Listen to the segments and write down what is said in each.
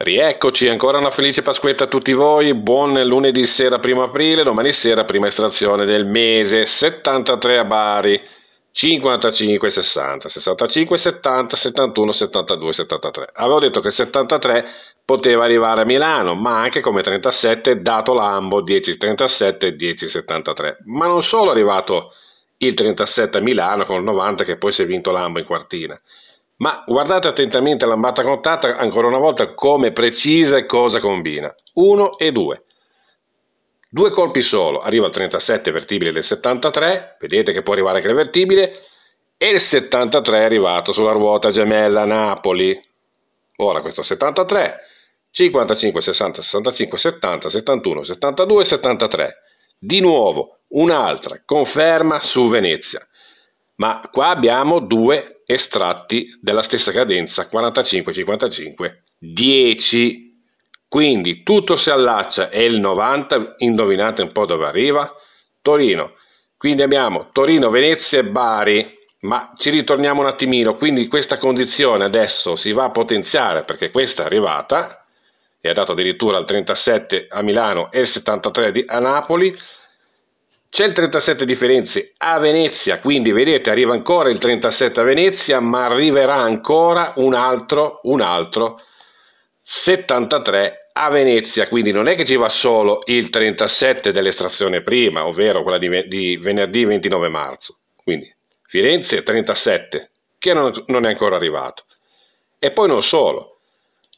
Rieccoci, ancora una felice Pasquetta a tutti voi, buon lunedì sera primo aprile, domani sera prima estrazione del mese, 73 a Bari, 55, 60, 65, 70, 71, 72, 73. Avevo detto che 73 poteva arrivare a Milano, ma anche come 37 dato Lambo 1037 1073. Ma non solo è arrivato il 37 a Milano con il 90 che poi si è vinto Lambo in quartina. Ma guardate attentamente l'ambata contata ancora una volta come precisa e cosa combina. 1 e 2. Due colpi solo, arriva al 37 vertibile del 73, vedete che può arrivare anche il vertibile, e il 73 è arrivato sulla ruota gemella Napoli. Ora questo 73, 55, 60, 65, 70, 71, 72, 73. Di nuovo un'altra conferma su Venezia ma qua abbiamo due estratti della stessa cadenza 45 55 10 quindi tutto si allaccia e il 90 indovinate un po' dove arriva Torino quindi abbiamo Torino Venezia e Bari ma ci ritorniamo un attimino quindi questa condizione adesso si va a potenziare perché questa è arrivata e ha dato addirittura il 37 a Milano e il 73 a Napoli c'è il 37 di Firenze a Venezia, quindi vedete arriva ancora il 37 a Venezia, ma arriverà ancora un altro, un altro 73 a Venezia, quindi non è che ci va solo il 37 dell'estrazione prima, ovvero quella di, di venerdì 29 marzo. Quindi Firenze 37, che non, non è ancora arrivato. E poi non solo,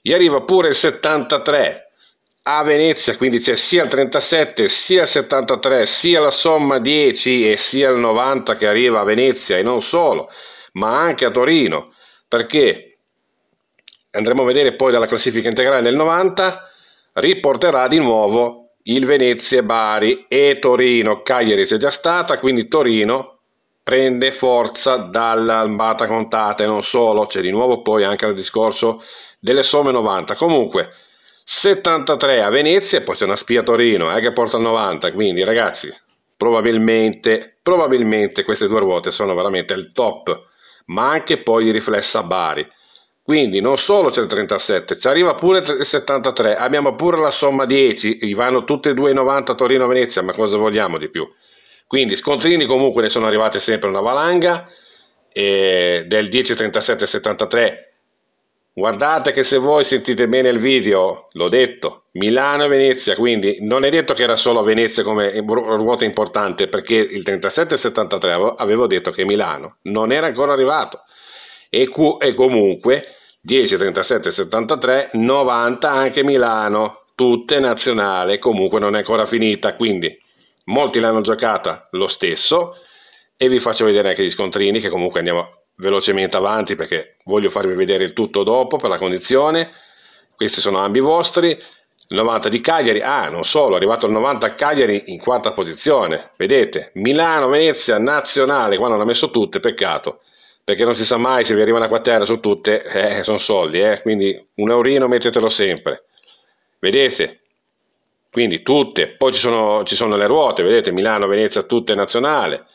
gli arriva pure il 73 a Venezia, quindi c'è sia il 37 sia il 73 sia la somma 10 e sia il 90 che arriva a Venezia e non solo, ma anche a Torino, perché andremo a vedere poi dalla classifica integrale del 90 riporterà di nuovo il Venezia, Bari e Torino, Cagliari c'è già stata, quindi Torino prende forza dall'albata contata e non solo, c'è di nuovo poi anche il discorso delle somme 90. Comunque 73 a Venezia e poi c'è una spia a Torino eh, che porta al 90, quindi ragazzi probabilmente, probabilmente queste due ruote sono veramente il top, ma anche poi il riflesso a Bari. Quindi non solo c'è il 37, ci arriva pure il 73, abbiamo pure la somma 10, vanno tutte e due i 90 Torino-Venezia, ma cosa vogliamo di più? Quindi scontrini comunque ne sono arrivate sempre una valanga, eh, del 10, 37, 73 Guardate che se voi sentite bene il video, l'ho detto, Milano e Venezia, quindi non è detto che era solo Venezia come ruota importante, perché il 37-73 avevo detto che Milano non era ancora arrivato. E, e comunque 10, 37, 73, 90 anche Milano, tutte nazionale, comunque non è ancora finita, quindi molti l'hanno giocata lo stesso e vi faccio vedere anche gli scontrini che comunque andiamo velocemente avanti perché voglio farvi vedere il tutto dopo per la condizione. Questi sono ambi vostri. 90 di Cagliari, ah non solo, è arrivato il 90 a Cagliari in quarta posizione, vedete, Milano, Venezia, Nazionale, qua non ha messo tutte, peccato, perché non si sa mai se vi arriva una quaterna su tutte, eh, eh sono soldi, eh. quindi un eurino mettetelo sempre, vedete, quindi tutte, poi ci sono, ci sono le ruote, vedete, Milano, Venezia, tutte Nazionale,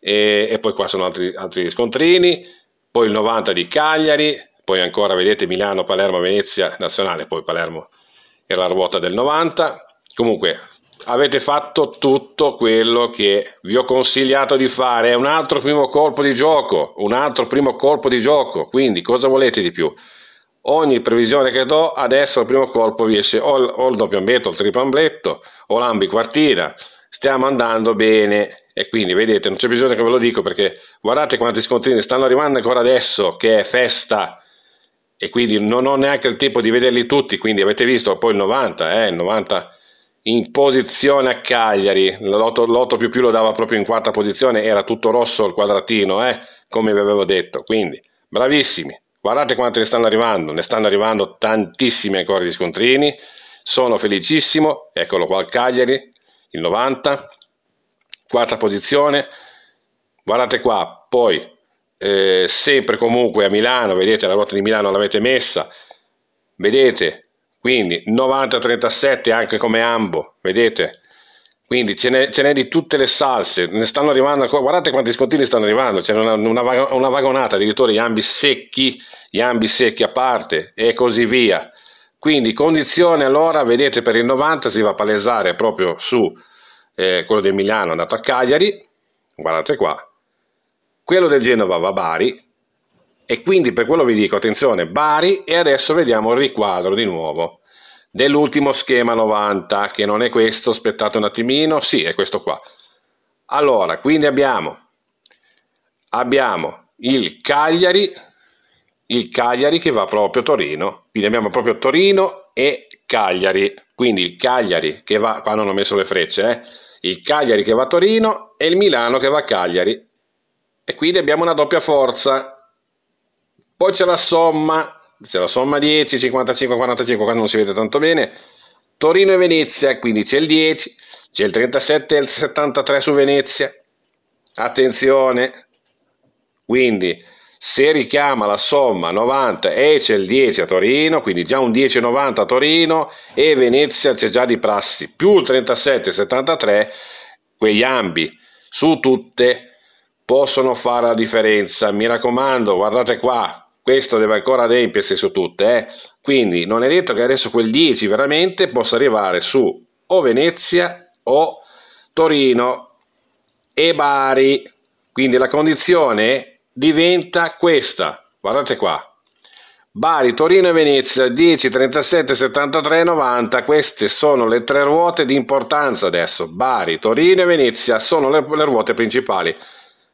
e, e poi qua sono altri, altri scontrini, poi il 90 di Cagliari, poi ancora vedete Milano, Palermo, Venezia, Nazionale, poi Palermo era la ruota del 90, comunque avete fatto tutto quello che vi ho consigliato di fare, è un altro primo colpo di gioco, un altro primo colpo di gioco, quindi cosa volete di più? Ogni previsione che do, adesso al primo colpo vi esce o il, o il doppio ambetto, o il triplo ambetto, o l'ambiquartina, stiamo andando bene, e quindi vedete, non c'è bisogno che ve lo dico perché guardate quanti scontrini stanno arrivando ancora adesso che è festa e quindi non ho neanche il tempo di vederli tutti, quindi avete visto poi il 90, eh, il 90 in posizione a Cagliari, l'8, più più lo dava proprio in quarta posizione, era tutto rosso il quadratino, eh, come vi avevo detto, quindi bravissimi, guardate quanti ne stanno arrivando, ne stanno arrivando tantissimi ancora di scontrini, sono felicissimo, eccolo qua il Cagliari, il 90, quarta posizione, guardate qua, poi eh, sempre comunque a Milano, vedete la ruota di Milano l'avete messa, vedete, quindi 90-37 anche come ambo, vedete, quindi ce n'è, di tutte le salse, ne stanno arrivando ancora, guardate quanti scontini stanno arrivando, c'è una, una, una, vagonata addirittura gli ambi secchi, gli ambi secchi a parte e così via. Quindi condizione allora, vedete per il 90 si va a palesare proprio su eh, quello del Milano è andato a Cagliari, guardate qua, quello del Genova va a Bari, e quindi per quello vi dico, attenzione, Bari, e adesso vediamo il riquadro di nuovo dell'ultimo schema 90, che non è questo, aspettate un attimino, sì, è questo qua. Allora, quindi abbiamo, abbiamo il Cagliari, il Cagliari che va proprio Torino, quindi abbiamo proprio Torino e Cagliari, quindi il Cagliari che va, qua non ho messo le frecce, eh, il Cagliari che va a Torino e il Milano che va a Cagliari. E quindi abbiamo una doppia forza. Poi c'è la somma, c'è la somma 10, 55, 45, qua non si vede tanto bene. Torino e Venezia, quindi c'è il 10, c'è il 37 e il 73 su Venezia. Attenzione, quindi se richiama la somma 90 e c'è il 10 a Torino, quindi già un 10,90 a Torino e Venezia c'è già di prassi, più il 37,73, quegli ambi su tutte possono fare la differenza. Mi raccomando, guardate qua, questo deve ancora adempiersi su tutte, eh? quindi non è detto che adesso quel 10 veramente possa arrivare su o Venezia o Torino e Bari. Quindi la condizione diventa questa, guardate qua, Bari, Torino e Venezia 10, 37, 73, 90, queste sono le tre ruote di importanza adesso, Bari, Torino e Venezia sono le, le ruote principali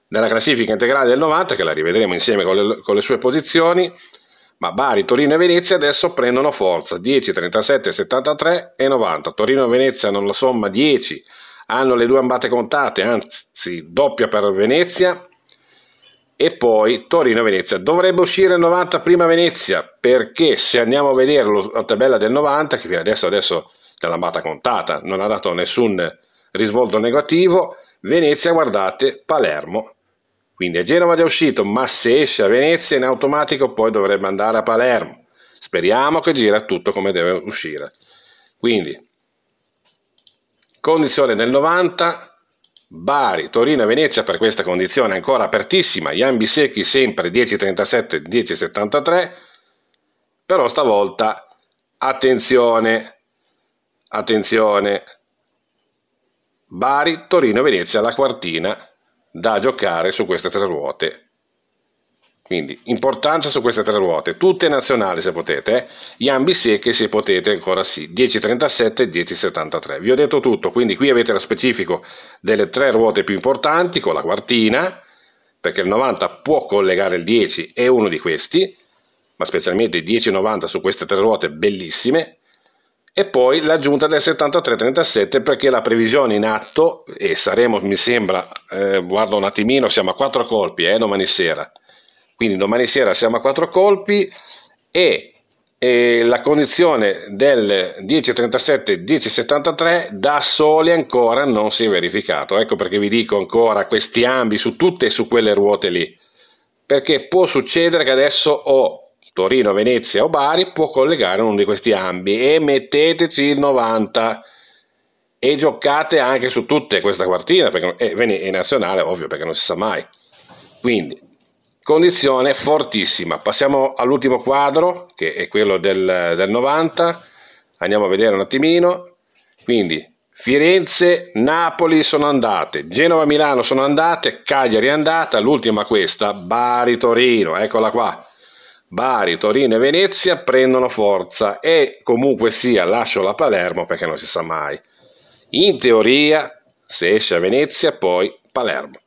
della classifica integrale del 90 che la rivedremo insieme con le, con le sue posizioni, ma Bari, Torino e Venezia adesso prendono forza 10, 37, 73 e 90, Torino e Venezia hanno la somma 10, hanno le due ambate contate, anzi doppia per Venezia e poi Torino-Venezia. Dovrebbe uscire il 90 prima Venezia, perché se andiamo a vedere la tabella del 90, che fino adesso, adesso è l'ambata contata, non ha dato nessun risvolto negativo, Venezia, guardate, Palermo. Quindi a Genova è già uscito, ma se esce a Venezia in automatico poi dovrebbe andare a Palermo. Speriamo che gira tutto come deve uscire. Quindi, condizione del 90, Bari, Torino e Venezia per questa condizione ancora apertissima, Iambi secchi sempre 10,37, 10,73, però stavolta attenzione, attenzione, Bari, Torino e Venezia la quartina da giocare su queste tre ruote quindi importanza su queste tre ruote, tutte nazionali se potete, Iambi secche se potete ancora sì, 1037 e 1073. Vi ho detto tutto, quindi qui avete lo specifico delle tre ruote più importanti con la quartina, perché il 90 può collegare il 10 e uno di questi, ma specialmente 1090 su queste tre ruote bellissime, e poi l'aggiunta del 7337 perché la previsione in atto, e saremo, mi sembra, eh, guarda un attimino, siamo a quattro colpi, eh, domani sera, quindi domani sera siamo a quattro colpi e e la condizione del 1037-1073 da soli ancora non si è verificato. Ecco perché vi dico ancora questi ambi su tutte e su quelle ruote lì. Perché può succedere che adesso o Torino, Venezia o Bari può collegare uno di questi ambi e metteteci il 90 e giocate anche su tutte questa quartina perché, e, e nazionale ovvio perché non si sa mai. Quindi condizione fortissima. Passiamo all'ultimo quadro, che è quello del, del 90, andiamo a vedere un attimino. Quindi Firenze, Napoli sono andate, Genova, Milano sono andate, Cagliari è andata, l'ultima questa, Bari, Torino, eccola qua. Bari, Torino e Venezia prendono forza e comunque sia lascio la Palermo perché non si sa mai. In teoria, se esce a Venezia, poi Palermo.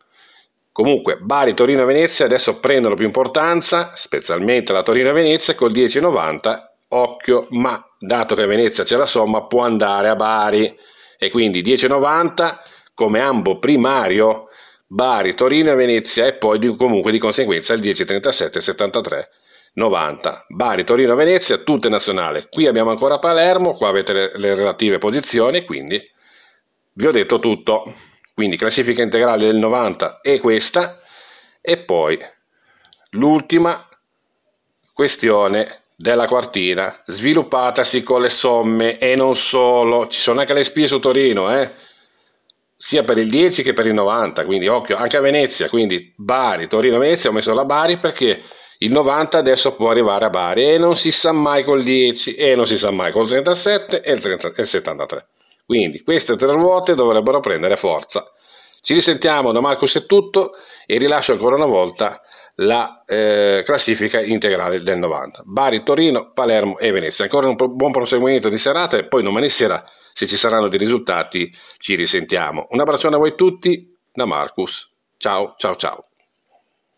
Comunque, Bari, Torino e Venezia adesso prendono più importanza, specialmente la Torino e Venezia col 10,90. Occhio, ma dato che Venezia c'è la somma, può andare a Bari. E quindi 10,90 come ambo primario Bari, Torino e Venezia e poi di, comunque di conseguenza il 10,37 73. Bari, Torino, e Venezia, tutte nazionali. Qui abbiamo ancora Palermo, qua avete le, le relative posizioni, quindi vi ho detto tutto. Quindi classifica integrale del 90 è questa e poi l'ultima questione della quartina sviluppatasi con le somme e non solo, ci sono anche le spie su Torino, eh? sia per il 10 che per il 90, quindi occhio, anche a Venezia, quindi Bari, Torino, Venezia, ho messo la Bari perché il 90 adesso può arrivare a Bari e non si sa mai col 10 e non si sa mai col 37 e il, 30, e il 73. Quindi queste tre ruote dovrebbero prendere forza. Ci risentiamo da Marcus è tutto e rilascio ancora una volta la eh, classifica integrale del 90. Bari, Torino, Palermo e Venezia. Ancora un buon proseguimento di serata e poi domani sera, se ci saranno dei risultati, ci risentiamo. Un abbraccione a voi tutti da Marcus. Ciao, ciao, ciao.